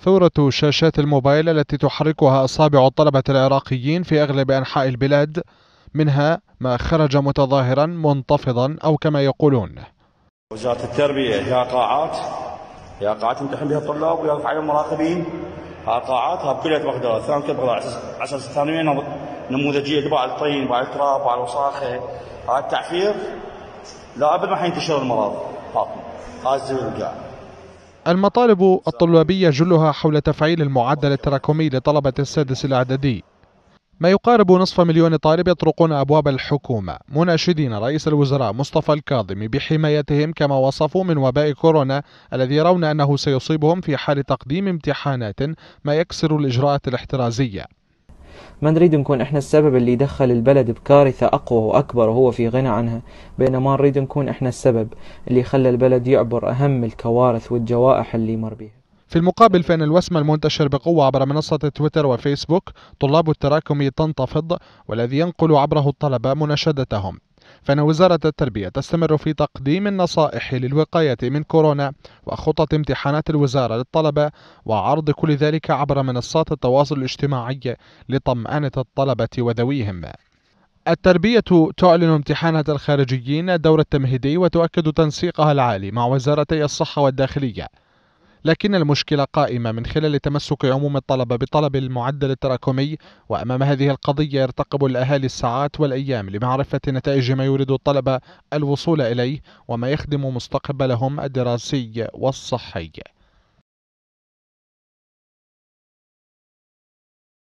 ثورة شاشات الموبايل التي تحركها أصابع الطلبة العراقيين في أغلب أنحاء البلاد منها ما خرج متظاهرا منتفضا أو كما يقولون وزارة التربية هي قاعات هي قاعات يمتحن بها الطلاب ويقف عليهم المراقبين ها قاعات ها بكلية بغداد ثانوي كل بغداد أساس ثانوية نموذجية تباع الطين وعلى التراب وعلى الوساخة ها التعفير لا أبد ما حينتشر المرض هذا الزبل القاعد المطالب الطلابية جلها حول تفعيل المعدل التراكمي لطلبة السادس الإعدادي ما يقارب نصف مليون طالب يطرقون أبواب الحكومة مناشدين رئيس الوزراء مصطفى الكاظمي بحمايتهم كما وصفوا من وباء كورونا الذي يرون أنه سيصيبهم في حال تقديم امتحانات ما يكسر الإجراءات الاحترازية ما نريد نكون احنا السبب اللي يدخل البلد بكارثة أقوى وأكبر وهو في غنى عنها بينما نريد نكون احنا السبب اللي خلى البلد يعبر أهم الكوارث والجوائح اللي مر بها في المقابل فإن الوسم المنتشر بقوة عبر منصة تويتر وفيسبوك طلاب التراكم تنتفض والذي ينقل عبره الطلبة مناشدتهم فإن وزارة التربية تستمر في تقديم النصائح للوقاية من كورونا وخطط امتحانات الوزارة للطلبة وعرض كل ذلك عبر منصات التواصل الاجتماعي لطمأنة الطلبة وذويهم التربية تعلن امتحانات الخارجيين الدور التمهيدي وتؤكد تنسيقها العالي مع وزارتي الصحة والداخلية لكن المشكلة قائمة من خلال تمسك عموم الطلبة بطلب المعدل التراكمي وأمام هذه القضية يرتقب الأهالي الساعات والأيام لمعرفة نتائج ما يريد الطلبة الوصول إليه وما يخدم مستقبلهم الدراسي والصحي